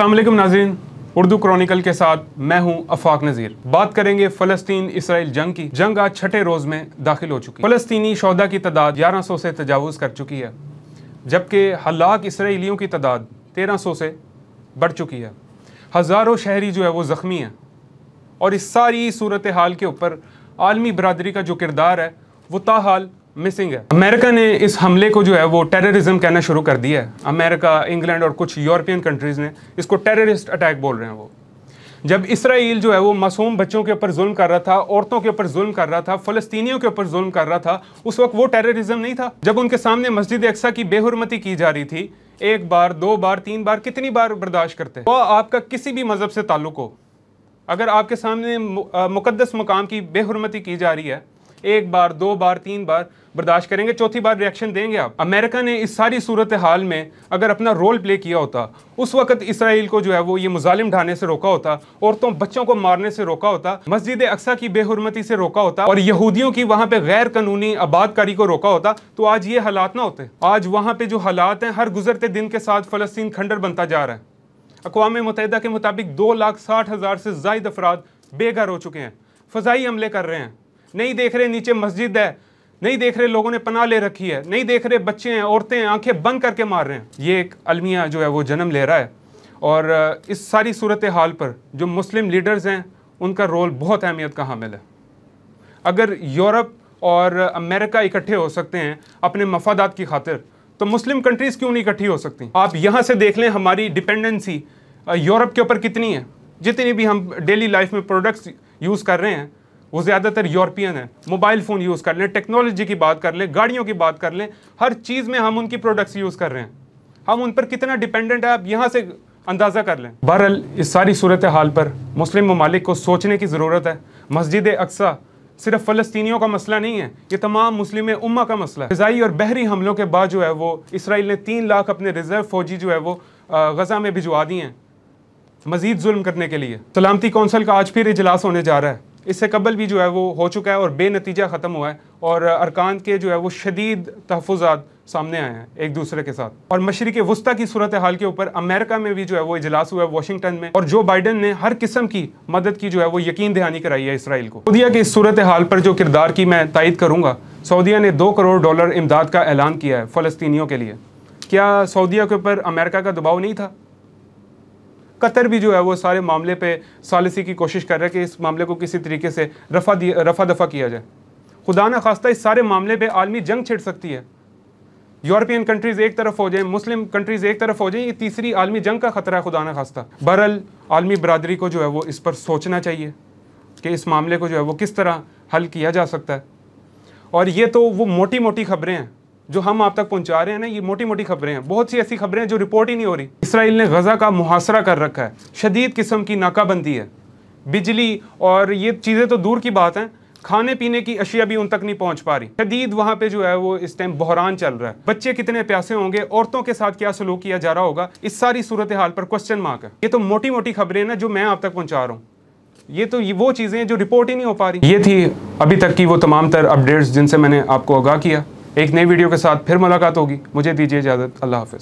असलम नाजीन उर्दू क्रॉनिकल के साथ मैं हूं अफाक नज़ीर बात करेंगे फ़लस्तीन इसराइल जंग की जंग आज छठे रोज़ में दाखिल हो चुकी फ़लस्तीनी शहदा की तादाद ग्यारह सौ से तजावज़ कर चुकी है जबकि हलाक इसराइलियों की तादाद तेरह सौ से बढ़ चुकी है हज़ारों शहरी जो है वो ज़ख्मी हैं और इस सारी सूरत हाल के ऊपर आलमी बरदरी का जो किरदार है वो ताहाल मिसिंग है अमेरिका ने इस हमले को जो है वो टेररिज्म कहना शुरू कर दिया है अमेरिका इंग्लैंड और कुछ यूरोपियन कंट्रीज़ ने इसको टेररिस्ट अटैक बोल रहे हैं वो जब इसराइल जो है वो मासूम बच्चों के ऊपर जुल्म कर रहा था औरतों के ऊपर जुल्म कर रहा था फलस्तीनियों के ऊपर जुल्म कर रहा था उस वक्त वो टेररिज्म नहीं था जब उनके सामने मस्जिद अक्सा की बेहरमती की जा रही थी एक बार दो बार तीन बार कितनी बार बर्दाश्त करते वह आपका किसी भी मज़हब से ताल्लुक हो अगर आपके सामने मुकदस मकाम की बेहरमती की जा रही है एक बार दो बार तीन बार बर्दाश्त करेंगे चौथी बार रिएक्शन देंगे आप अमेरिका ने इस सारी सूरत हाल में अगर अपना रोल प्ले किया होता उस वक्त इसराइल को जो है वो ये मुजालिम ढाने से रोका होता औरतों बच्चों को मारने से रोका होता मस्जिद अक्सा की बेहरमती से रोका होता और यहूदियों की वहाँ पे गैर कानूनी आबादकारी को रोका होता तो आज ये हालात ना होते आज वहाँ पे जो हालात हैं हर गुजरते दिन के साथ फलस्तीन खंडर बनता जा रहा है अकवा मुतहदा के मुताबिक दो लाख साठ हज़ार से जायद अफराद बेघर हो चुके हैं फजाई हमले कर रहे हैं नहीं देख रहे नीचे मस्जिद है नहीं देख रहे लोगों ने पनाह ले रखी है नहीं देख रहे बच्चे हैं औरतें हैं आंखें बंद करके मार रहे हैं ये एक अलमिया जो है वो जन्म ले रहा है और इस सारी सूरत हाल पर जो मुस्लिम लीडर्स हैं उनका रोल बहुत अहमियत का हामिल है अगर यूरोप और अमेरिका इकट्ठे हो सकते हैं अपने मफादात की खातिर तो मुस्लिम कंट्रीज़ क्यों नहीं इकट्ठी हो सकती आप यहाँ से देख लें हमारी डिपेंडेंसी यूरोप के ऊपर कितनी है जितनी भी हम डेली लाइफ में प्रोडक्ट्स यूज़ कर रहे हैं वो ज़्यादातर यूरोपियन है मोबाइल फ़ोन यूज़ कर लें टेक्नोलॉजी की बात कर लें गाड़ियों की बात कर लें हर चीज़ में हम उनकी प्रोडक्ट्स यूज़ कर रहे हैं हम उन पर कितना डिपेंडेंट है आप यहाँ से अंदाज़ा कर लें बहरहाल इस सारी सूरत हाल पर मुस्लिम ममालिक को सोचने की ज़रूरत है मस्जिद अक्सा सिर्फ फ़लस्तियों का मसला नहीं है ये तमाम मुस्लिम उम्मा का मसला है फ़जाई और बहरी हमलों के बाद जो है वो इसराइल ने तीन लाख अपने रिज़र्व फ़ौजी जो है वो गज़ा में भिजवा दिए हैं मज़ीद जुल्म करने के लिए सलामती कौंसिल का आज फिर इजलास होने जा रहा है इससे कबल भी जो है वो हो चुका है और बेनतीजा ख़त्म हुआ है और अरकान के जो है वो शदीद तहफात सामने आए हैं एक दूसरे के साथ और मशरक वस्ती की सूरत हाल के ऊपर अमेरिका में भी जो है वो इजलास हुआ है वाशिंगटन में और जो बाइडन ने हर किस्म की मदद की जो है वो यकीन दहानी कराई है इसराइल को सऊदिया के इस सूरत हाल पर जो किरदार की मैं तायद करूँगा सऊदिया ने दो करोड़ डॉलर इमदाद का ऐलान किया है फ़लस्तियों के लिए क्या सऊदिया के ऊपर अमेरिका का दबाव नहीं था कतर भी जो है वो सारे मामले पर सालिसी की कोशिश कर रहा है कि इस मामले को किसी तरीके से रफा रफा दफा किया जाए खुदा न खास्ता इस सारे मामले पर आलमी जंग छिड़ सकती है यूरोपियन कंट्रीज़ एक तरफ हो जाएं मुस्लिम कंट्रीज़ एक तरफ हो जाएं ये तीसरी आलमी जंग का ख़तरा है खुदा न खास्ता बहरल आलमी बरदरी को जो है वो इस पर सोचना चाहिए कि इस मामले को जो है वो किस तरह हल किया जा सकता है और ये तो वो मोटी मोटी खबरें हैं जो हम आप तक पहुंचा रहे हैं ना ये मोटी मोटी खबरें हैं बहुत सी ऐसी खबरें हैं जो रिपोर्ट ही नहीं हो रही इसराइल ने गजा का मुहासरा कर रखा है शदीद किस्म की नाकाबंदी है बिजली और ये चीज़ें तो दूर की बात हैं खाने पीने की अशिया भी उन तक नहीं पहुंच पा रही शदीद वहाँ पे जो है वो इस टाइम बहरान चल रहा है बच्चे कितने प्यासे होंगे औरतों के साथ क्या सलूक किया जा रहा होगा इस सारी सूरत हाल पर क्वेश्चन मार्क है ये तो मोटी मोटी खबरें ना जो मैं आप तक पहुँचा रहा हूँ ये तो ये वो चीज़ें जो रिपोर्ट ही नहीं हो पा रही ये थी अभी तक की वो तमाम तर अपडेट्स जिनसे मैंने आपको आगाह किया एक नई वीडियो के साथ फिर मुलाकात होगी मुझे दीजिए इजाज़त अल्लाह हाफिज़